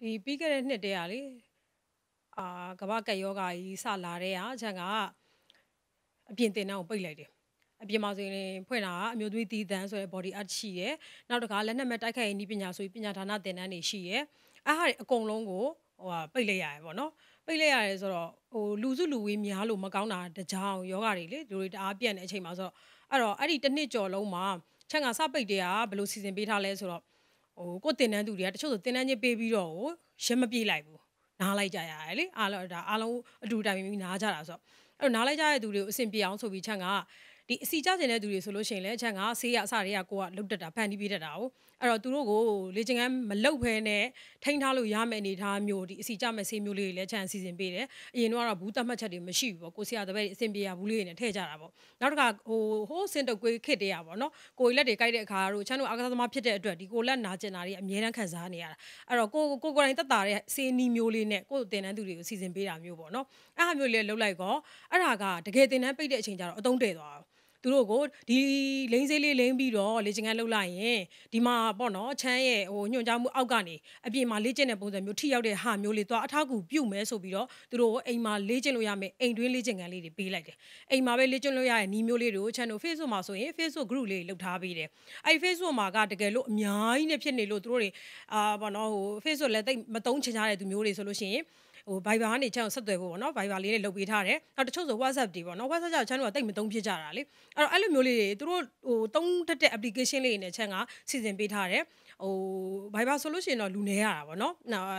ဒီပြီးခဲ့တဲ့နှစ်တည်းကလေအာကမ္ဘာကက်ယောဂါကြီးစလာတဲ့အားချန်ကအပြင်တင်တော့ပိတ်လိုက်တယ်အပြင်မှာဆိုရင်ဖွင့်တာအမျိုးသမီးတည်တန်းဆိုတဲ့ body art ရှိရယ်နောက်တစ်ခါလက်နက်မဲ့တိုက်ခိုက်ရေးနည်းပညာဆိုပြီးပညာဒါနသင်တန်းတွေရှိရယ်အားဟာအကုန်လုံးကိုဟိုဟာပိတ်လိုက်ရတယ်ပေါ့နော်ပိတ်လိုက်ရတယ်ဆိုတော့ဟိုလူစုလူဝေးများလို့မကောင်းတာတကြောင်ယောဂတွေလေလူတွေတအားပြန့်တဲ့အချိန်မှာဆိုတော့အဲ့တော့အဲ့ဒီတစ်နှစ်ကျော်လုံးမှာချက်ကစပိတ်တွေကဘယ်လိုစီစဉ်ပေးထားလဲဆိုတော့ဟိုကိုတင်တန်းသူတွေကတချို့ဆိုတင်တန်းချင်းပေးပြီးတော့ဟိုရမပြေးလိုက်ဘူးနားလိုက်ကြရတယ်လေအားလုံးဒါအားလုံးအတူတိုင်ပြီးနားကြတာဆိုတော့အဲ့တော့နားလိုက်ကြတဲ့သူတွေကိုအဆင်ပြေအောင်ဆိုပြီးချက်ကဒီအစီကျကျင်တဲ့သူတွေဆိုလို့ရှိရင်လည်းချက်ကဆေးရအစတွေကကိုကလုတ်တက်တာဖန်တီးပေးတတ်တာကိုအဲ့တော့သူတို့ကို လေချင်ကမ်းမလုတ်ဖဲနဲ့ထိန်းထားလို့ရမယ့်အနေအထားမျိုးဒီအစီကြမဲ့ဆေးမျိုးလေးတွေလည်းခြံအစီစဉ်ပေးတယ်အရင်ကတော့ဘူးတတ်မှတ်ချက်တွေမရှိဘူးပေါ့ကိုဆရာတပည့်အဆင်ပြေရဘူးလေးတွေနဲ့ထည့်ကြတာပေါ့နောက်တစ်ခါဟိုဟိုးစင်တုတ်ကွေးခစ်တရပါတော့ကိုယ်လက်တွေကြိုက်တဲ့အခါတို့ချမ်းတို့အာကစားသမားဖြစ်တဲ့အတွက်ဒီကိုလက်နာကျင်တာတွေအများန်းခံစားနေရတာအဲ့တော့ကိုကိုကိုယ်တိုင်တက်တာတဲ့ဆေးနီးမျိုးလေးနဲ့ကိုယ်တင်တန်းသူတွေကိုအစီစဉ်ပေးတာမျိုးပေါ့နော်အဲ့ဟာမျိုးလေးလှုပ်လိုက်ကောအဲ့ဒါကတကယ်တင်တန်းပိတ်တဲ့အချိန်ကျတော့အတုံးတည်သွားတာသူတို့ကိုဒီလိမ့်စေးလေးလိမ့်ပြီးတော့လေ့ကျင့်ခန်းလုပ်လိုက်ရင်ဒီမှာပေါ့နော်ချမ်းရဲ့ဟိုညွှန်ကြားမှုအောက်ကနေအပြင်မှာလေ့ကျင့်တဲ့ပုံစံမျိုးထိရောက်တဲ့ဟာမျိုးလေးသွားအထောက်အကူပြုမယ်ဆိုပြီးတော့သူတို့အိမ်မှာလေ့ကျင့်လို့ရမယ်အိမ်တွင်းလေ့ကျင့်ခန်းလေးတွေပေးလိုက်တယ်အိမ်မှာပဲလေ့ကျင့်လို့ရတဲ့နီးမျိုးလေးတွေကို channel Facebook မှာဆိုရင် Facebook group လေးလုပ်ထားပေးတယ်အဲ့ Facebook မှာကတကယ်လို့အများကြီးနဲ့ဖြစ်နေလို့သူတို့တွေအာပေါ့နော်ဟို Facebook လည်းတိတ်မတုံးချင်ကြတဲ့သူမျိုးတွေဆိုလို့ရှိရင်ဟို Viber ကနေချမ်းကိုဆက်သွယ်ဖို့ပေါ့နော် Viber လေးနဲ့လုပ်ပေးထားတယ်နောက်တချို့ဆို WhatsApp တွေပေါ့နော် WhatsApp ကြောင့်ချမ်းတို့ကတိတ်မသုံးဖြစ်ကြတာလေအဲ့တော့အဲ့လိုမျိုးလေးတွေသူတို့ဟိုသုံးတတ်တဲ့ application လေးတွေနဲ့ချမ်းကစီစဉ်ပေးထားတယ်ဟို Viber ဆိုလို့ရှိရင်တော့လူနေရတာပေါ့နော်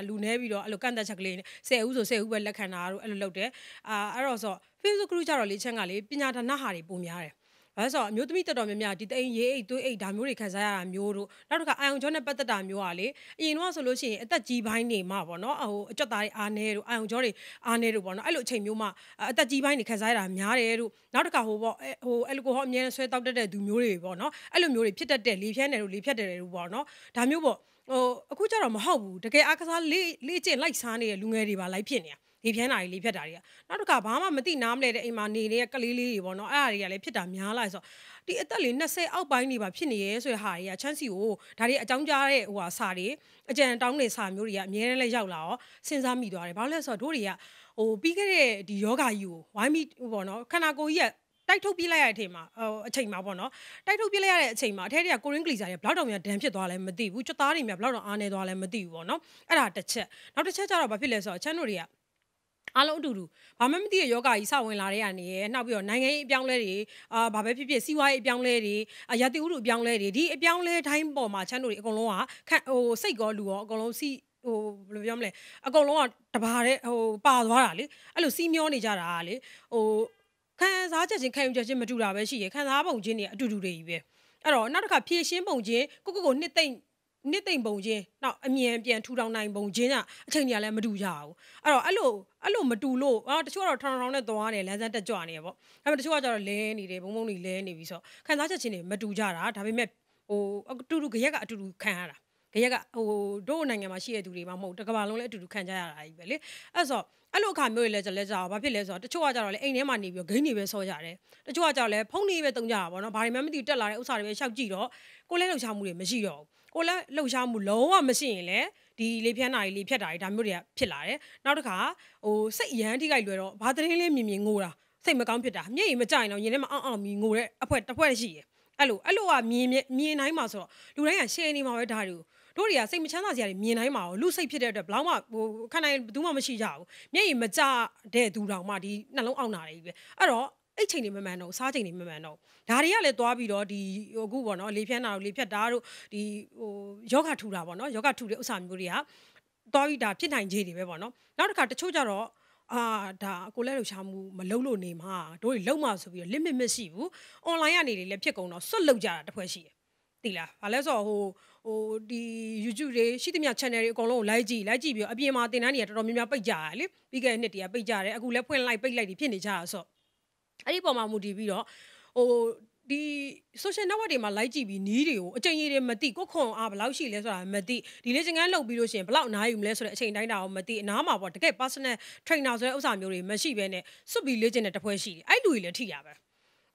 လူနေပြီးတော့အဲ့လိုကန့်သက်ချက်ကလေးနဲ့10ဦးဆို10ဦးပဲလက်ခံတာတို့အဲ့လိုလုပ်တယ်အာအဲ့တော့ဆို Facebook group ကြတော့လေချမ်းကလေပညာဒါနဟာတွေပုံများတယ်ဘာလို့ဆိုတော့အမျိုးသမီးတော်တော်များများဒီတိန်ရေးအိတ်သွေးအိတ်ဒါမျိုးတွေခံစားရတာမျိုးတို့နောက်တစ်ခါအာယုံကြောနဲ့ပတ်သက်တာမျိုးอ่ะလေအရင်တော့ဆိုလို့ရှိရင်အသက်ကြီးပိုင်းနေမှာပေါ့နော်ဟိုအကြွက်သားတွေအားနေတို့အာယုံကြောတွေအားနေတို့ပေါ့နော်အဲ့လိုအချိန်မျိုးမှာအသက်ကြီးပိုင်းနေခံစားရတာများတယ်တို့နောက်တစ်ခါဟိုပေါ့ဟိုအယ်လကိုဟောအများနဲ့ဆွဲတောက်တတ်တဲ့သူမျိုးတွေပေါ့နော်အဲ့လိုမျိုးတွေဖြစ်တတ်တဲ့လေဖြန်းတယ်တို့လေဖြတ်တယ်တို့ပေါ့နော်ဒါမျိုးပေါ့ဟိုအခုကျတော့မဟုတ်ဘူးတကယ်အားကစားလေးလေးကျင့်လိုက်စားနေတဲ့လူငယ်တွေပါလိုက်ဖြစ်နေတာလေပြန်းတာတွေလေဖြတ်တာတွေကနောက်တစ်ခါဘာမှမသိနားမလဲတဲ့အိမ်မှာနေတဲ့ကလေးလေးတွေပေါ့နော်အဲ့အရာတွေကလည်းဖြစ်တာများလာဆိုတော့ဒီအသက်လေး20အောက်ပိုင်းနေပါဖြစ်နေရဲဆိုတဲ့ဟာတွေကချမ်းစီကိုဒါတွေအကြောင်းကြားတဲ့ဟိုဟာစာတွေအကြံတောင်းတဲ့စာမျိုးတွေကအများနဲ့လည်းရောက်လာရောစဉ်းစားမိသွားတယ်ဘာလို့လဲဆိုတော့တို့တွေကဟိုပြီးခဲ့တဲ့ဒီယောဂကြီးကိုဝိုင်းပြီးပေါ့နော်ခန္ဓာကိုယ်ကြီးကတိုက်ထုတ်ပြလိုက်ရတဲ့အချိန်မှာဟိုအချိန်မှာပေါ့နော်တိုက်ထုတ်ပြလိုက်ရတဲ့အချိန်မှာအထက်တွေကကိုရင်းကလီစာတွေဘလောက်တောင်များဒဏ်ဖြစ်သွားလဲမသိဘူးကျွတ်သားတွေများဘလောက်တောင်အားနေသွားလဲမသိဘူးပေါ့နော်အဲ့ဒါတစ်ချက်နောက်တစ်ချက်ကျတော့ဘာဖြစ်လဲဆိုတော့ချမ်းတို့တွေကအားလုံးအတူတူဘာမှမသိတဲ့ယောဂကြီးစဝင်လာတဲ့အနေနဲ့နောက်ပြီးတော့နိုင်ငံရေးအပြောင်းလဲတွေအာဘာပဲဖြစ်ဖြစ်စီးပွားရေးအပြောင်းလဲတွေရာသီဥတုအပြောင်းလဲတွေဒီအပြောင်းလဲတိုင်းပေါ်မှာချမ်းတို့တွေအကုန်လုံးကဟိုစိတ်ကောလူရောအကုန်လုံးစီဟိုဘယ်လိုပြောမလဲအကုန်လုံးကတပါတဲ့ဟိုပါသွားတာလေအဲ့လိုစီးမျောနေကြတာလေဟိုခံစားချက်ချင်းခံယူချက်ချင်းမတူတာပဲရှိရယ်ခံစားပုံချင်းတွေအတူတူတွေကြီးပဲအဲ့တော့နောက်တစ်ခါဖြည့်ရှင်းပုံချင်းကိုကိုကိုနှစ်သိမ့်နှစ်သိမ့်ပုံချင်းနောက်အမြန်ပြန်ထူထောင်နိုင်ပုံချင်းကအချိန်ကြီးလည်းမတူကြဘူးအဲ့တော့အဲ့လိုအဲ့လိုမတူလို့အော်တချို့ကတော့ထောင်ထောင်နဲ့သွားတယ်လမ်းစမ်းတက်ကြွနေရပေါ့ဒါပေမဲ့တချို့ကကျတော့လဲနေတယ်ဘုံဘုံတွေလဲနေပြီဆိုခံစားချက်ချင်းတွေမတူကြတာဒါပေမဲ့ဟိုအတူတူကြက်ကအတူတူခံရတာကြက်ကဟိုတို့နိုင်ငံမှာရှိတဲ့သူတွေမှမဟုတ်တကဘာလုံးလည်းအတူတူခံကြရတာကြီးပဲလေအဲ့ဆိုအဲ့လိုအခါမျိုးတွေလည်းကြလဲကြတာဘာဖြစ်လဲဆိုတော့တချို့ကကြတော့လေအိမ်ထဲမှာနေပြီးဂိမ်းတွေပဲဆော့ကြတယ်တချို့ကကြတော့လေဖုန်းတွေပဲတုံးကြတာပေါ့နော်ဘာတွေမှမသိတက်လာတဲ့ဥစ္စာတွေပဲရှောက်ကြည့်တော့ကိုယ်လည်းလှုပ်ရှားမှုတွေမရှိတော့ဘူးကိုလည်းလှုပ်ရှားမှုလုံးဝမရှိရင်လည်းဒီလေဖြန်းတာကြီးလေဖြတ်တာကြီးဒါမျိုးတွေကဖြစ်လာတယ်နောက်တစ်ခါဟိုစိတ်အရန်ထိခိုက်လွယ်တော့ဘာသတင်းလေးမြင်မြင်ငိုတာစိတ်မကောင်းဖြစ်တာမျက်ရည်မကြိုင်တော့ရင်ထဲမှာအောင့်အောင့်မြင်ငိုတဲ့အဖွဲတစ်ဖွဲရှိရယ်အဲ့လိုအဲ့လိုကမြင်မြင်နိုင်မှာဆိုတော့လူတိုင်းကရှယ်နေမှာပဲဒါတွေကိုတို့တွေကစိတ်မချမ်းသာစရာတွေမြင်နိုင်မှာ哦လူစိတ်ဖြစ်တဲ့အတွက်ဘလောက်မှဟိုခဏနိုင်ဘူးမှမရှိကြဘူးမျက်ရည်မကြတဲ့သူတောင်မှဒီနှလုံးအောင့်တာတွေပဲအဲ့တော့အဲ့ချိန်တွေမမှန်တော့စားချိန်တွေမမှန်တော့ဒါတွေကလည်းသွားပြီးတော့ဒီအခုပေါ့နော်လေဖြန်းတာတို့လေဖြတ်တာတို့ဒီဟိုယောဂထူတာပေါ့နော်ယောဂထူတဲ့ဥစ္စာမျိုးတွေကသွားပြီးဒါဖြစ်နိုင်ခြေတွေပဲပေါ့နော်နောက်တစ်ခါတချို့ကြတော့အာဒါကိုလည်းလှူရှာမှုမလုံးလို့နေမှာတို့တွေလုံးမှာဆိုပြီးတော့ limit မရှိဘူး online ကနေတွေလည်းဖြစ်ကုန်တော့ဆွတ်လောက်ကြတာတစ်ခွက်ရှိတယ်တိလားဘာလဲဆိုတော့ဟိုဟိုဒီ YouTube တွေရှိသမျှ channel တွေအကုန်လုံးကို like ကြည့် like ကြည့်ပြီးတော့အပြင်မှာတင်တန်းတွေကတော်တော်များများပိတ်ကြရလေပြီးခဲ့တဲ့နှစ်တည်းကပိတ်ကြတယ်အခုလည်းဖွင့်လိုက်ပိတ်လိုက်တွေဖြစ်နေကြတာဆိုတော့အဲ့ဒီပုံမှာမူတည်ပြီးတော့ဟိုဒီ social network တွေမှာ like ကြည့်ပြီးနီးတွေကိုအချိန်ကြီးတွေမသိကိုခွန်အားဘယ်လောက်ရှိလဲဆိုတာမသိဒီလေ့ကျင့်ခန်းလုပ်ပြီးလို့ရှိရင်ဘယ်လောက်အနားယူမလဲဆိုတဲ့အချိန်တိုင်းတာအောင်မသိအနားမှာပေါ့တကယ် personal trainer ဆိုတဲ့ဥစ္စာမျိုးတွေမရှိဘဲနဲ့စွတ်ပြီးလေ့ကျင့်တဲ့တစ်ဖွဲရှိတယ်အဲ့လူကြီးလည်းထိရပါပဲ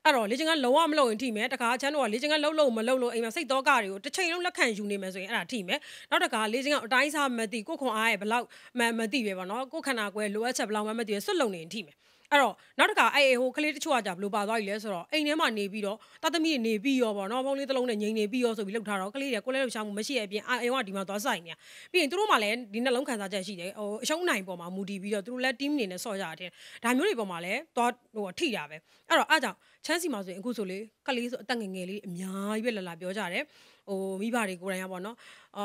အဲ့တော့လေ့ကျင့်ခန်းလုံးဝမလုပ်ရင်ထိမယ်တခါချမ်းတော့လေ့ကျင့်ခန်းလုံးလုံးမလုပ်လို့အိမ်မှာစိတ်တော့ကတွေကိုတစ်ချိန်လုံးလက်ခံယူနေမယ်ဆိုရင်အဲ့ဒါထိမယ်နောက်တခါလေ့ကျင့်ခန်းအတိုင်းစားမသိကိုခွန်အားရဲ့ဘယ်လောက်မှမသိပဲပေါ့နော်ကိုခန္ဓာကိုယ်လိုအပ်ချက်ဘယ်လောက်မှမသိပဲစွတ်လုံနေရင်ထိမယ်အဲ့တော့နောက်တစ်ခါအဲ့ဟိုကလေးတချို့ကကြဘလို့ပါသွားပြီလဲဆိုတော့အိမ်ထဲမှာနေပြီးတော့တသမီးနေပြီးရောပေါ့နော်ဖုန်းလေးတစ်လုံးနဲ့ငိန်နေပြီးရောဆိုပြီးလှုပ်ထားတော့ကလေးတွေကကိုယ်လည်းလှုပ်ရှားမှုမရှိတဲ့အပြင်အိမ်ကဒီမှာသွားဆိုင်နေပြီးရင်သူတို့မှလည်းဒီနှလုံးခံစားချက်ရှိတယ်ဟိုအရှုံးနိုင်ပေါ်မှာမူတည်ပြီးတော့သူတို့လည်း team အနေနဲ့ဆော့ကြတယ်ဒါမျိုးတွေပေါ်မှာလည်းသွားဟိုထိတာပဲအဲ့တော့အားကြောင့်ချမ်းစီမှာဆိုရင်အခုဆိုလေကလေးဆိုအသက်ငယ်ငယ်လေးအများကြီးပဲလာလာပြောကြတယ်ဟိုမိဘတွေကိုယ်တိုင်ကပေါ့နော်အာ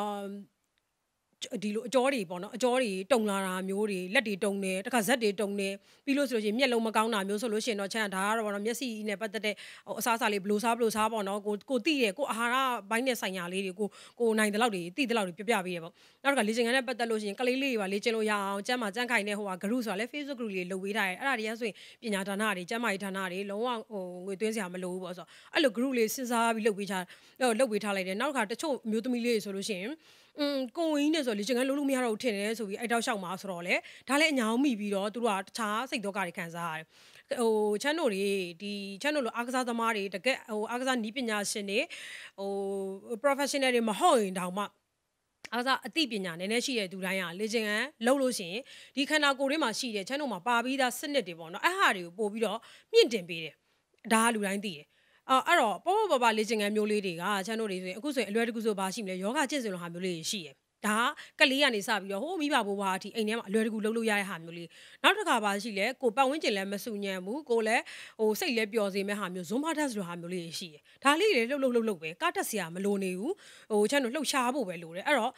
ဒီလိုအကြောတွေပေါ့နော်အကြောတွေတုံလာတာမျိုးတွေလက်တွေတုံတယ်တခါဇက်တွေတုံတယ်ပြီးလို့ဆိုလို့ရှိရင်မျက်လုံးမကောင်းတာမျိုးဆိုလို့ရှိရင်တော့ချမ်းဒါကတော့ပေါ့နော်မျက်စိနဲ့ပတ်သက်တဲ့ဟိုအစားအစာလေးဘလို့စားဘလို့စားပေါ့နော်ကိုကိုတိတယ်ကိုအာဟာရဘိုင်းနဲ့ဆိုင်ရာလေးတွေကိုကိုနိုင်တဲ့လောက်တွေတိတဲ့လောက်တွေပြပြပေးတယ်ပေါ့နောက်တစ်ခါလေ့ကျင့်ခန်းနဲ့ပတ်သက်လို့ရှိရင်ကလေးလေးတွေပါလေ့ကျင့်လို့ရအောင်ကျမ်းမာကျန်းခိုင်တဲ့ဟိုဟာ group ဆိုတာလဲ Facebook group လေးလုပ်ပေးထားတယ်အဲ့ဒါတွေကဆိုရင်ပညာဒါနတွေကျမ်းမာရေးဒါနတွေလုံးဝဟိုငွေသွင်းစရာမလိုဘူးပေါ့ဆိုတော့အဲ့လို group လေးစဉ်းစားပြီးလုပ်ပေးထားလုပ်ပေးထားလိုက်တယ်နောက်တစ်ခါတချို့မျိုးသမီးလေးတွေဆိုလို့ရှိရင်อืมကိုဝင်နေဆိုလေချင်ကလုံးလို့မရတော့ဘူးထင်တယ်ဆိုပြီးအဲ့တောက်လျှောက်မှာဆိုတော့လေဒါလည်းအညာမိပြီးတော့သူတို့ကတခြားစိတ်တော့ကတွေခံစားရတယ်ဟို channel တွေဒီ channel လို့အားကစားသမားတွေတကက်ဟိုအားကစားနီးပညာရှင်တွေဟို professional တွေမဟုတ်ရင်တောင်မှအားစားအသိပညာနည်းနည်းရှိတဲ့သူတိုင်းကလေ့ကျင့်ခန်းလုပ်လို့ရှိရင်ဒီခန္ဓာကိုယ်ထဲမှာရှိတဲ့ channel မှာပါပြီးသားစနစ်တွေပေါ့နော်အဲ့ဟာတွေကိုပို့ပြီးတော့မြင့်တင်ပေးတယ်ဒါကလူတိုင်းသိတယ်အော်အဲ့တော့ပေါ့ပေါ့ပါပါလေ့ကျင့်ခန်းမျိုးလေးတွေကချမ်းတို့တွေဆိုရင်အခုဆိုရင်အလွယ်တကူဆိုဘာရှိမလဲယောဂကျင့်စဉ်လိုဟာမျိုးလေးတွေရှိရယ်ဒါကလေးကနေစပြီးတော့ဟိုမိဘဘိုးဘွားအထိအိမ်ထဲမှာအလွယ်တကူလှုပ်လို့ရတဲ့ဟာမျိုးလေးနောက်တစ်ခါပါရှိလဲကိုပတ်ဝန်းကျင်လည်းမစုညံ့ဘူးကိုလည်းဟိုစိတ်လည်းပျော်စေမဲ့ဟာမျိုး zoom parties လိုဟာမျိုးလေးရှိရယ်ဒါလေးတွေလှုပ်လှုပ်လှုပ်လှုပ်ပဲကားတက်စရာမလိုနေဘူးဟိုချမ်းတို့လှုပ်ရှားဖို့ပဲလိုတယ်အဲ့တော့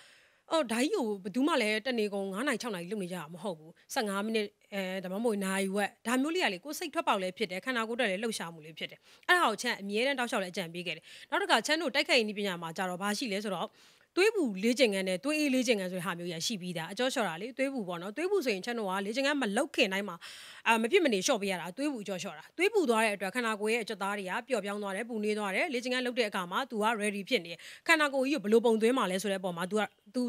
အော်ဓာကြီးကိုဘယ်သူမှလည်းတနေကုန်9နိုင်6နိုင်လုပ်နေကြတာမဟုတ်ဘူး15မိနစ်အဲဒါမှမဟုတ်နာရီဝက်ဒါမျိုးလေးကလေကိုယ်စိတ်ထွက်ပေါက်လည်းဖြစ်တယ်ခန္ဓာကိုယ်တက်လည်းလှုပ်ရှားမှုလည်းဖြစ်တယ်အဲ့ဒါကိုချမ်းအမြဲတမ်းတောက်လျှောက်လည်းအကြံပေးခဲ့တယ်နောက်တစ်ခါချမ်းတို့တိုက်ခိုက်ရေးနည်းပညာမှာကြတော့ဘာရှိလဲဆိုတော့သွေးပူလေးချိန်ကန်နဲ့သွေးအေးလေးချိန်ကန်ဆိုတဲ့ဟာမျိုးရရှိပြီးသားအကျော်လျှော်တာလေသွေးပူပေါ့နော်သွေးပူဆိုရင်ချက်တော့ကလေးချိန်ကန်မလောက်ခင်တိုင်းမှာအာမပြစ်မနေလျှော့ပေးရတာသွေးပူအကျော်လျှော်တာသွေးပူသွားတဲ့အတွက်ခန္ဓာကိုယ်ရဲ့အကျသားတွေကပျော့ပြောင်းသွားတယ်ပူနေသွားတယ်လေးချိန်ကန်လောက်တဲ့အခါမှာ तू က ready ဖြစ်နေတယ်ခန္ဓာကိုယ်ကြီးကိုဘယ်လိုပုံသွင်းမှာလဲဆိုတဲ့ပုံမှာ तू က तू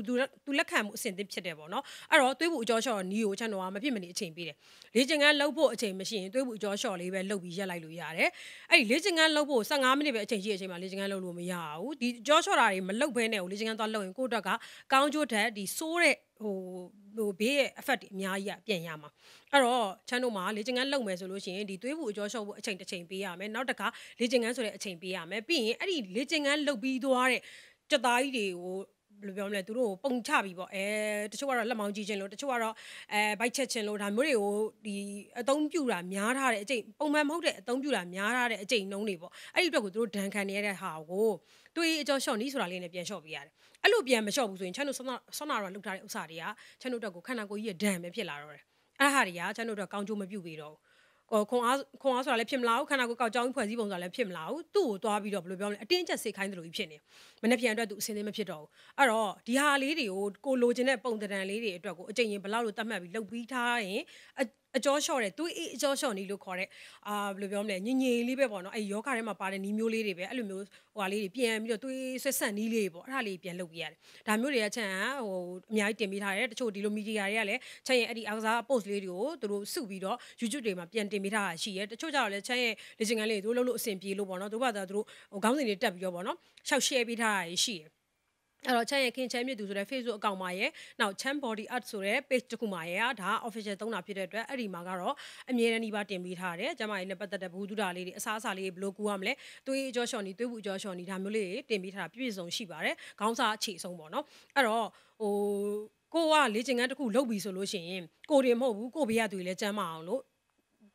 तू လက်ခံမှုအဆင့်သင့်ဖြစ်တယ်ပေါ့နော်အဲ့တော့သွေးပူအကျော်လျှော်နီးကိုချက်တော့ကမပြစ်မနေအချိန်ပေးတယ်လေးချိန်ကန်လောက်ဖို့အချိန်မရှိရင်သွေးပူအကျော်လျှော်လေးပဲလောက်ပြီးရက်လိုက်လို့ရတယ်အဲ့ဒီလေးချိန်ကန်လောက်ဖို့15မိနစ်ပဲအချိန်ကြီးအချိန်မှာလေးချိန်ကန်လောက်လို့မရဘူးဒီကြောလျှော်တာတွေမလောက်ဘဲနဲ့ကိုလေးချိန်ကန်မ်းသွားလုပ်ရင်ကိုယ့်အတွက်ကကောင်းကျိုးထက်ဒီဆိုးတဲ့ဟိုဟိုဘေးရဲ့ effect တွေအများကြီးอ่ะပြန်ရမှာအဲ့တော့ချမ်းတို့မှာလေချင်ကန်းလုံမယ်ဆိုလို့ရှိရင်ဒီသွေးဘူးအကျော်လျှော့ဖို့အချိန်တစ်ချိန်ပေးရမယ်နောက်တစ်ခါလေချင်ကန်းဆိုတဲ့အချိန်ပေးရမယ်ပြီးရင်အဲ့ဒီလေချင်ကန်းလုတ်ပြီးသွားတဲ့ကြက်သားကြီးတွေကိုဘယ်လိုပြောမလဲသူတို့ကိုပုံချပြီးပေါ့အဲတချို့ကတော့လက်မောင်းကြီးချင်းလို့တချို့ကတော့အဲဘိုက်ချက်ချင်းလို့ဒါမျိုးတွေကိုဒီအသုံးပြတာများထားတဲ့အကျိတ်ပုံမှန်မဟုတ်တဲ့အသုံးပြတာများထားတဲ့အကျိတ်နှုံးတွေပေါ့အဲ့ဒီအတွက်ကိုသူတို့ဒဏ်ခံနေရတဲ့ဟာကိုသူအကျော်ရှော့နီးဆိုတာလေးနဲ့ပြန်ရှော့ပေးရတယ်အဲ့လိုပြန်မလျှော့ဘူးဆိုရင်ချန်တို့ဆွမ်းနာတော့လုထားတဲ့ဥစ္စာတွေကချန်တို့အတွက်ကိုခန္ဓာကိုယ်ကြီးရဲ့ဒဏ်ပဲဖြစ်လာတော့တယ်အဲ့ဟာတွေကချန်တို့အတွက်ကောင်းကျိုးမပြုပေးတော့ဘူးခွန်အားခွန်အားဆိုတာလည်းဖြစ်မလာဘူးခန္ဓာကိုယ်ကောက်ကြောင်းဖွဲ့စည်းပုံဆိုတာလည်းဖြစ်မလာဘူးသူ့ကိုသွားပြီးတော့ဘယ်လိုပြောမလဲအတင်းကျပ်စိတ်ခိုင်းတယ်လို့ဖြစ်နေမနေ့ပြန်အတွက်သူအစင်းစင်းမဖြစ်တော့ဘူးအဲ့တော့ဒီဟာလေးတွေကိုကိုလိုချင်တဲ့ပုံတံတန်လေးတွေအတွက်ကိုအချိန်ရင်ဘလောက်လို့တတ်မှတ်ပြီးလုပ်ပြီးထားရင်အကျော်လျှော့တယ်သူအေးအကျော်လျှော့နီလို့ခေါ်တဲ့အာဘယ်လိုပြောမလဲညင်ညင်လေးပဲပေါ့နော်အဲ့ယောဂထဲမှာပါတဲ့နီးမျိုးလေးတွေပဲအဲ့လိုမျိုးဟိုဟာလေးတွေပြန်ပြီးတော့သွေးဆွဲဆန့်နီးလေးပေါ့အဲ့ဒါလေးပြန်လုပ်ပြရတယ်ဒါမျိုးတွေကချက်ဟိုအများကြီးတင်ပေးထားတယ်တချို့ဒီလိုမီဒီယာတွေကလည်းချက်ရဲ့အဲ့ဒီအကစား post လေးတွေကိုသူတို့စုပြီးတော့ YouTube တွေမှာပြန်တင်ပေးထားတာရှိတယ်တချို့ကြတော့လည်းချက်ရဲ့လေ့ကျင့်ခန်းလေးတွေသူတို့လုပ်လို့အဆင်ပြေလို့ပေါ့နော်သူတို့ကသူတို့ဟိုခေါင်းစဉ်တွေတက်ပြီးတော့ပေါ့နော်ရှောက် share ပေးထားတာရှိတယ်အဲ့တော့ချမ်းရဲ့ခင်ချမ်းမြစ်သူဆိုတဲ့ Facebook အကောင့်မှာရယ်နောက် Chan Body Art ဆိုတဲ့ page တခုမှာရယ်ဒါ official သုံးတာဖြစ်တဲ့အတွက်အဲ့ဒီမှာကတော့အမြဲတမ်းဒီပါတင်ပေးထားတယ်ကျမရဲ့နဲ့ပတ်သက်တဲ့ဘူးတူတာလေးတွေအစားအစာလေးတွေဘယ်လိုကူရမလဲသွေးအကျော်ရှော်နီသွေးဘူးအကျော်ရှော်နီဒါမျိုးလေးတင်ပေးထားတာပြည့်စုံရှိပါတယ်ခေါင်းစာအခြေဆုံးပေါ့နော်အဲ့တော့ဟိုကိုကလေ့ကျင့်ခန်းတစ်ခုလုပ်ပြီဆိုလို့ရှိရင်ကိုတွေမဟုတ်ဘူးကိုဘေးကသူတွေလည်းကျမ်းမအောင်လို့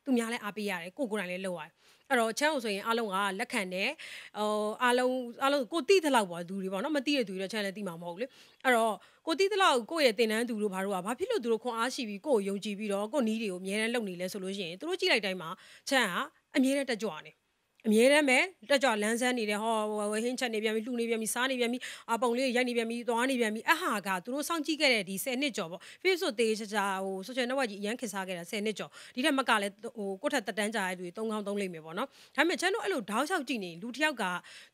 သူများလည်းအားပေးရတယ်ကိုကိုယ်တိုင်လည်းလုပ်ရတယ်အဲ့တော့ချမ်းအောင်ဆိုရင်အားလုံးကလက်ခံတယ်ဟိုအားလုံးအားလုံးကိုတိတဲ့လောက်ပါသူတွေပေါ့နော်မတိတဲ့သူတွေတော့ချမ်းလည်းတိမှာမဟုတ်လေအဲ့တော့ကိုတိတဲ့လောက်ကိုယ့်ရဲ့တင်နန်းသူတို့ဘာလို့ကဘာဖြစ်လို့သူတို့ခွန် အားရှိပြီးကိုယ်ကိုယုံကြည်ပြီးတော့ကိုယ်နီးတွေကိုအမြဲတမ်းလုပ်နေလဲဆိုလို့ရှိရင်သူတို့ကြည့်လိုက်တိုင်းမှာချမ်းကအမြဲတမ်းတက်ကြွနေအမြဲတမ်းပဲတက်ကြွလန်းဆန်းနေတယ်ဟောဝဟင်းချက်နေပြန်ပြီလှူနေပြန်ပြီစားနေပြန်ပြီအပုံလေးရိုက်နေပြန်ပြီသွားနေပြန်ပြီအဟာကသူတို့စောင့်ကြည့်ခဲ့တဲ့ဒီ10နှစ်ကျော်ပေါ့ Facebook သေးချာချာဟို social network ကြီးအရန်ခင်စားခဲ့တာ10နှစ်ကျော်ဒီထက်မကလည်းဟိုကိုယ့်ထက်တက်တန်းကြရတဲ့လူတွေ3000 3000လိမ့်မယ်ပေါ့နော်ဒါပေမဲ့ကျွန်တော်အဲ့လိုဓာတ်လျှောက်ကြည့်နေလူတစ်ယောက်က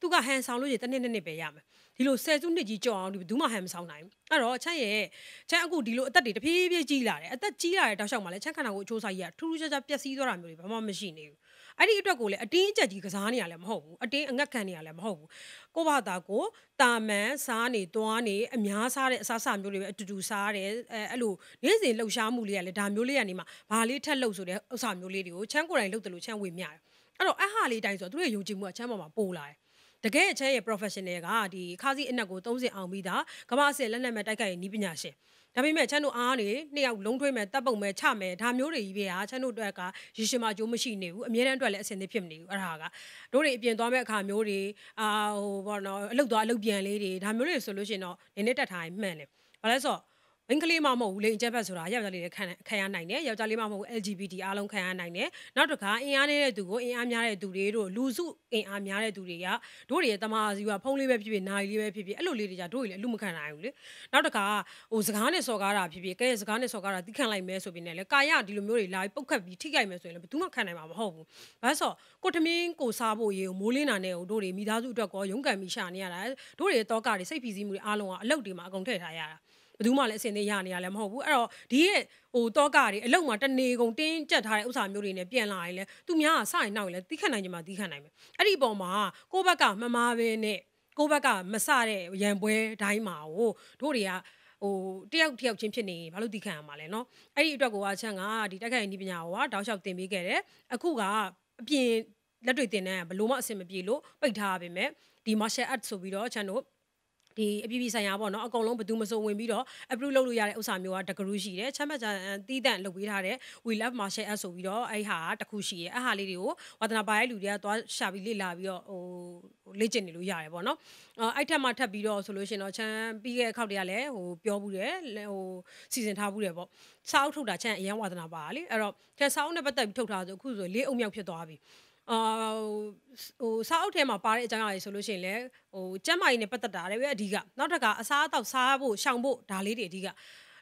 သူကဟန်ဆောင်လို့ရတဲ့တစ်နှစ်နှစ်ပဲရမယ်ဒီလိုဆယ်စုနှစ်ကြီးကြော်အောင်ဒီဘူးမှဟန်မဆောင်နိုင်ဘူးအဲ့တော့ချမ်းရဲ့ချမ်းအခုဒီလိုအသက်တွေတဖြည်းဖြည်းကြီးလာတယ်အသက်ကြီးလာတဲ့တောက်လျှောက်မှာလည်းချမ်းခန္ဓာကိုအချိုးစားကြီးကထူးထူးခြားခြားပျက်စီးသွားတာမျိုးတွေဘာမှမရှိနေဘူးအဲ့ဒီအတွက်ကိုလည်းအတင်းအကျပ်ကြီးကစားနေရလည်းမဟုတ်ဘူးအတင်းအငတ်ခံနေရလည်းမဟုတ်ဘူးကိုဘသာကိုတာမန်စားနေတွားနေအများစားတဲ့အစားအစာမျိုးတွေပဲအတူတူစားတယ်အဲအဲ့လိုနေ့စဉ်လှုပ်ရှားမှုလေးကလည်းဒါမျိုးလေးကနေမှဘာလေးထက်လှုပ်ဆိုတဲ့ဥစ္စာမျိုးလေးတွေကိုချမ်းကိုယ်တိုင်လှုပ်တယ်လို့ချမ်းဝေမြတယ်အဲ့တော့အဟားလေးတိုင်းဆိုတော့သူတို့ရဲ့ယုံကြည်မှုကချမ်းပေါ်မှာပိုလာတယ်တကယ်အချက်ရဲ့ professional ကဒီခါးစည်းအနက်ကို30အောင်ပြီးသားကမ္ဘာအဆင့်လက်နက်မဲ့တိုက်ခိုက်ရေးနည်းပညာရှင်ဒါပေမဲ့ချမ်းတို့အားနေနှစ်ယောက်လုံးထွေးမဲ့တပ်ပုံမဲ့ချမဲ့ဒါမျိုးတွေကြီးပဲဟာချမ်းတို့အတွက်ကရရှိမှအကျိုးမရှိနေဘူးအများတန်းအတွက်လည်းအဆင်သင့်ဖြစ်မနေဘူးအဲ့ဒါကတို့တွေအပြင်သွားမဲ့အခါမျိုးတွေအာဟိုဘောနော်အလုတ်သွားအလုတ်ပြန်လေးတွေဒါမျိုးတွေဆိုလို့ရှိရင်တော့နင်းနေတက်ထားရင်မှန်တယ်ဘာလဲဆိုတော့မိန်းကလေးမှမဟုတ်ဘူးလိန်ကျက်ဘက်ဆိုတာယောက်ျားလေးတွေခံခံရနိုင်တယ်ယောက်ျားလေးမှမဟုတ်ဘူး LGBT အားလုံးခံရနိုင်တယ်နောက်တစ်ခါအင်အားနေတဲ့သူကိုအင်အားများတဲ့သူတွေတို့လူစုအင်အားများတဲ့သူတွေကတို့တွေရဲ့တမာစီကဖုံးလေးပဲဖြစ်ဖြစ်နာရီလေးပဲဖြစ်ဖြစ်အဲ့လိုလေးတွေကြတို့တွေလည်းအလူမခံနိုင်ဘူးလေနောက်တစ်ခါဟိုစကားနဲ့စော်ကားတာဖြစ်ဖြစ်ကဲစကားနဲ့စော်ကားတာတိခံလိုက်မယ်ဆိုပြီးနဲ့လေကာယဒီလိုမျိုးတွေလာပြီးပုတ်ခတ်ပြီးထိခိုက်မယ်ဆိုရင်လည်းဘယ်သူမှခံနိုင်မှာမဟုတ်ဘူးဘာလို့ဆိုကိုထမင်းကိုစားဖို့ရေကိုမိုးလင်းတာနဲ့တို့တွေမိသားစုအတွက်ကောရုန်းကန်ပြီးရှာနေရတာတို့တွေရဲ့တောကတွေစိတ်ဖိစီးမှုတွေအားလုံးကအလုပ်တွေမှာအကုန်ထည့်ထားရတာဘယ်သူမှလည်းအဆင်သေးရနေရလည်းမဟုတ်ဘူးအဲ့တော့ဒီရဲ့ဟိုတော့ကတွေအလုံးမှာတနေကုန်တင်းကျက်ထားတဲ့ဥစ္စာမျိုးတွေနဲ့ပြန်လာရင်လည်းသူများကစရင်နောက်ရင်လည်းတီးခတ်နိုင်ကြမှာတီးခတ်နိုင်မယ်အဲ့ဒီပုံမှာကိုယ့်ဘက်ကမမာပဲနဲ့ကိုယ့်ဘက်ကမစတဲ့ရန်ပွဲတိုင်းမှာဟိုတို့တွေကဟိုတယောက်တယောက်ချင်းဖြစ်နေဘာလို့တီးခတ်ရမှာလဲเนาะအဲ့ဒီအတွက်ကိုကချန်ကဒီတက်ခတ်ရည်ပညာကိုကတောက်လျှောက်တင်ပေးခဲ့တယ်အခုကအပြင်လက်တွေတင်တဲ့ဘလို့မှအဆင်မပြေလို့ပိတ်ထားရပါမယ်ဒီ martial art ဆိုပြီးတော့ချန်တို့ဒီအပြည်ပြည်ဆိုင်ရာပေါ့နော်အကုန်လုံးဘယ်သူမစုံဝင်ပြီးတော့ approve လုပ်လို့ရတဲ့ဥစ္စာမျိုးကတကလူရှိတယ်ချမ်းမချမ်းတီးတန့်လုပ်ပေးထားတဲ့ we love martial art ဆိုပြီးတော့အဲ့ဟာတခုရှိရဲ့အဲ့ဟာလေးတွေကိုဝါသနာပါရဲ့လူတွေကသွားရှာပြီးလေ့လာပြီးတော့ဟိုလေ့ကျင့်နေလို့ရတယ်ပေါ့နော်အဲ့ထက်မှထပ်ပြီးတော့ဆိုလို့ရှိရင်တော့ချမ်းပြီးခဲ့တဲ့ခေါက်တည်းကလည်းဟိုပြောဘူးတယ်ဟိုစီစဉ်ထားဘူးတယ်ပေါ့စာအုပ်ထုတ်တာချမ်းအရန်ဝါသနာပါလေအဲ့တော့ချမ်းစာအုပ်နဲ့ပတ်သက်ပြီးထုတ်ထားဆိုအခုဆိုလေးအုံမြောက်ဖြစ်သွားပြီအာဟိုစားအုပ်ထဲမှာပါတဲ့အကြောင်းအရာတွေဆိုလို့ရှိရင်လည်းဟိုကျန်းမာရေးနဲ့ပတ်သက်တာတွေပဲအဓိကနောက်တစ်ခါအစားအသောက်စားဖို့ရှောင်ဖို့ဒါလေးတွေအဓိက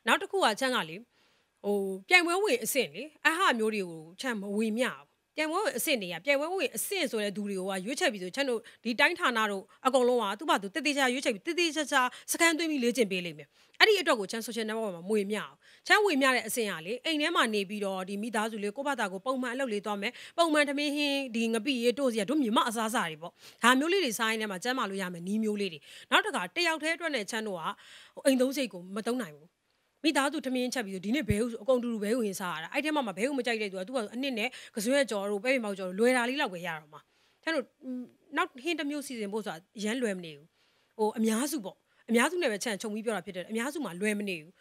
နောက်တစ်ခုကချမ်းကလေဟိုပြိုင်ပွဲဝင်အဆင့်လေအဟမျိုးတွေကိုချမ်းမဝင်မြဘူးပြိုင်ပွဲဝင်အဆင့်တွေကပြိုင်ပွဲဝင်အဆင့်ဆိုတဲ့သူတွေကိုကရွေးချယ်ပြီးဆိုချန်တို့ဒီတိုင်းဌာနတို့အကုန်လုံးကသူ့ဘာသူတည်တည်ချာရွေးချယ်ပြီးတည်တည်ချာချာစကန်သွင်းပြီးလေ့ကျင့်ပေးလိမ့်မယ်အဲ့ဒီအတွက်ကိုချန် social network မှာမွေမြအောင်ချန်ဝေမြတဲ့အဆင့်ကလေအိမ်ထဲမှာနေပြီးတော့ဒီမိသားစုလေးကိုယ့်ဘာသာကိုပုံမှန်အလုပ်လေးသွားမယ်ပုံမှန်သမင်းဟင်းဒီငပိရေတို့စီကတို့မြမအစားစားတွေပေါ့ဒါမျိုးလေးတွေစားရင်းထဲမှာကျမ်းမာလို့ရမယ်နီးမျိုးလေးတွေနောက်တစ်ခါတယောက်တည်းအတွက်နဲ့ချန်တို့ကအိမ်သုံးစိတ်ကိုမသုံးနိုင်ဘူးမိသားစုထမင်းချက်ပြီးဒီနေ့ဘဲဟုတ်အကုန်တူတူဘဲဟုတ်ရင်စားရတာအဲ့ထဲမှာမဘဲဟုတ်မကြိုက်တဲ့သူကသူကအနစ်နဲ့ကစွဲကြော်တို့ပဲ့ပေမောက်ကြော်တို့လွယ်တာလေးလောက်ပဲရတော့မှာကျန်တို့နောက်ဟင်းတစ်မျိုးစီစဉ်ဖို့ဆိုတာရမ်းလွယ်မနေဘူးဟိုအများစုပေါ့အများစုနဲ့ပဲချန်ခြုံပြီးပြောတာဖြစ်တယ်အများစုမှာလွယ်မနေဘူး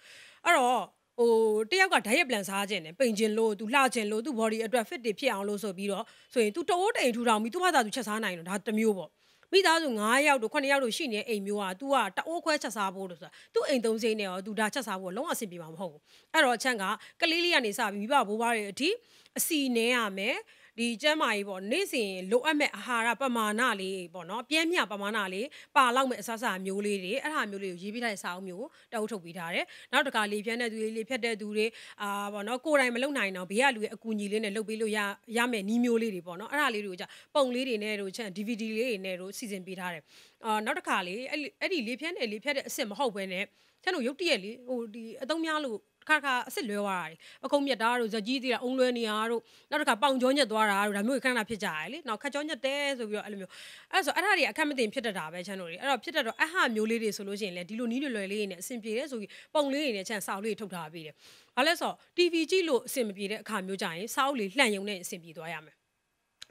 အဲ့တော့ဟိုတယောက်ကဒိုက်ရက်ပလန်စားခြင်းနဲ့ပိန်ခြင်းလို့ तू လှခြင်းလို့ तू body အတွက် fit တွေဖြစ်အောင်လို့ဆိုပြီးတော့ဆိုရင် तू တအိုးတိန်ထူထောင်ပြီး तू ဘာသာ तू ချက်စားနိုင်တော့ဒါတစ်မျိုးပေါ့မိသားစု9ယောက်တို့9ယောက်တို့ရှိနေတဲ့အိမ်မျိုးက तू ကတအိုးခွဲချက်စားဖို့လို့ဆိုတာသူ့အိမ်သုံးစိမ့်နဲ့ရော तू ဒါချက်စားဖို့လုံးဝအဆင်ပြေမှာမဟုတ်ဘူးအဲ့တော့အချမ်းကကလေးလေးကနေစပြီးမိဘဘိုးဘွားတွေအထိအစီနေရမယ်ဒီကျန်းမာရေးပေါ့နေ့စဉ်လိုအပ်မဲ့အာဟာရပမာဏလေးပေါ့နော်ပြည့်မြပမာဏလေးပါလောက်မဲ့အစားအစာမျိုးလေးတွေအဲ့ဒါမျိုးလေးကိုရေးပြီးတဲ့စာအုပ်မျိုးတောက်ထုတ်ပြီးထားတယ်နောက်တစ်ခါလေဖြန်းတဲ့သူတွေလေဖြတ်တဲ့သူတွေအာပေါ့နော်ကိုယ်တိုင်မလုပ်နိုင်တော့ဘေးကလူရဲ့အကူအညီလေးနဲ့လုပ်ပေးလို့ရရမဲ့နီးမျိုးလေးတွေပေါ့နော်အဲ့ဒါလေးတွေကိုကြပုံလေးတွေနဲ့တို့ချက် DVD လေးတွေနဲ့တို့စီစဉ်ပေးထားတယ်အာနောက်တစ်ခါလေအဲ့ဒီလေဖြန်းတဲ့လေဖြတ်တဲ့အစ်စ်မဟုတ်ဘဲနဲ့ကျွန်တော်ရုတ်တရက်လေဟိုဒီအသုံးများလို့ခါခါအစ်စ်လွဲသွားတာတွေအကုန်မြက်တာတို့ဇက်ကြီးတီးတာအုံလွဲနေရတို့နောက်တစ်ခါပေါင်ကြောညက်သွားတာတို့ဒါမျိုးခဏခဏဖြစ်ကြရလေနောက်ခက်ကြောညက်တဲဆိုပြီးတော့အဲ့လိုမျိုးအဲ့ဆိုအဲ့ဒါတွေအခက်မတင်ဖြစ်တတ်တာပဲချန်တို့တွေအဲ့တော့ဖြစ်တတ်တော့အဟမျိုးလေးတွေဆိုလို့ရှိရင်လေဒီလိုနီးလွယ်လေးတွေနဲ့အဆင်ပြေတဲ့ဆိုပြီးပုံလေးတွေနဲ့ချန်စောက်လေးထုတ်ထားပေးတယ်ဘာလဲဆိုတော့ TV ကြည့်လို့အဆင်မပြေတဲ့အခါမျိုးကြရင်စောက်လေးလှန်ယုံနဲ့အဆင်ပြေသွားရမယ်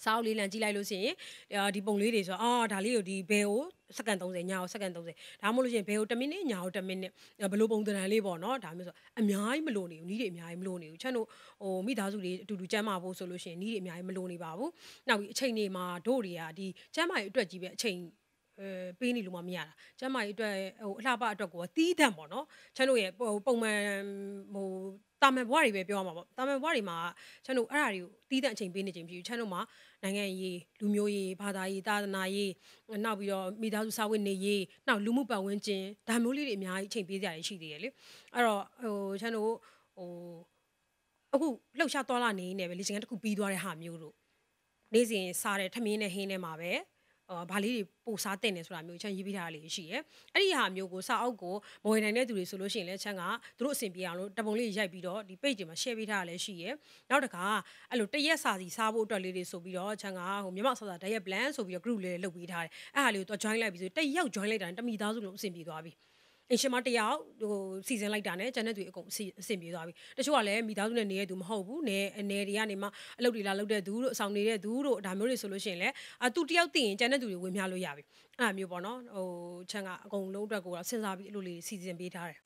စာအုပ်လေးလံကြည့်လိုက်လို့ရှိရင်ဒီပုံလေးတွေဆိုတော့အော်ဒါလေးကိုဒီဘယ်ကိုစက္ကန့်30ညာကိုစက္ကန့်30ဒါမှမဟုတ်လို့ရှိရင်ဘယ်ကို1မိနစ်ညာကို1မိနစ်ဘလို့ပုံသဏ္ဍာန်လေးပေါ့နော်ဒါမျိုးဆိုအများကြီးမလိုနေဘူးနီးတွေအများကြီးမလိုနေဘူးချမ်းတို့ဟိုမိသားစုတွေအတူတူကျမ်းမာဖို့ဆိုလို့ရှိရင်နီးတွေအများကြီးမလိုနေပါဘူးနောက်ပြီးအချိန်တွေမှာတို့တွေကဒီကျမ်းမာရေးအတွက်ကြီးပဲအချိန်ပေးနေလို့မှမရတာကျမကြီးအတွက်ဟိုအလှပအတွက်ကိုတီးတန့်ပေါ့နော်ချမ်းတို့ရဲ့ပုံမှန်ဟိုတာမန်ဘွားတွေပဲပြောရမှာပေါ့တာမန်ဘွားတွေမှာချမ်းတို့အဲ့ဒါတွေကိုတီးတန့်အချိန်ပေးနေခြင်းဖြစ်ပြီးချမ်းတို့မှာနိုင်ငံရေးလူမျိုးရေးဘာသာရေးသာသနာရေးနောက်ပြီးတော့မိသားစုစာဝတ်နေရေးနောက်လူမှုပတ်ဝန်းကျင်ဒါမျိုးလေးတွေအများကြီးအချိန်ပေးကြရရှိသေးတယ်လေအဲ့တော့ဟိုချမ်းတို့ဟိုအခုလှုပ်ရှားသွားလာနေနေပဲလေချင်ကတခုပြီးသွားတဲ့ဟာမျိုးတို့နေ့စဉ်စားတဲ့ထမင်းနဲ့ဟင်းနဲ့မှာပဲဘာလေးတွေပိုစားတင်နေဆိုတာမျိုးချမ်းရေးပေးထားတာလေးရှိရဲ့အဲ့ဒီဟာမျိုးကိုစာအုပ်ကိုမဝင်နိုင်တဲ့သူတွေဆိုလို့ရှိရင်လည်းချမ်းကသူတို့အဆင်ပြေအောင်လို့တပုံလေးရိုက်ပြီးတော့ဒီ page တွေမှာ share ပေးထားတာလည်းရှိရဲ့နောက်တစ်ခါအဲ့လိုတရက်စာစီစားဖို့အတွက်လေးတွေဆိုပြီးတော့ချမ်းကဟိုမြမဆောက်တာတရက် plan ဆိုပြီးတော့ group လေးလုပ်ပေးထားတယ်အဲ့ဟာလေးကိုသူ join လိုက်ပြီးဆိုတယောက် join လိုက်တာတမိသားစုလုံးအဆင်ပြေသွားပြီ။အင်ရှင်မတယောက်ဟိုစီစဉ်လိုက်တာနဲ့ကျန်တဲ့သူအကုန်အဆင်ပြေသွားပြီတချို့ကလည်းမိသားစုနဲ့နေတဲ့သူမဟုတ်ဘူးနေအနေတွေကနေမှအလုပ်တွေလာလုပ်တဲ့သူတို့အဆောင်နေတဲ့သူတို့ဒါမျိုးတွေဆိုလို့ရှိရင်လည်းအသူတယောက်သိရင်ကျန်တဲ့သူတွေဝင်များလို့ရပြီအဲ့လိုမျိုးပေါ့နော်ဟိုချန်ကအကုန်လုံးအတွက်ကိုတော့စဉ်းစားပြီးအဲ့လိုလေးစီစဉ်ပေးထားတယ်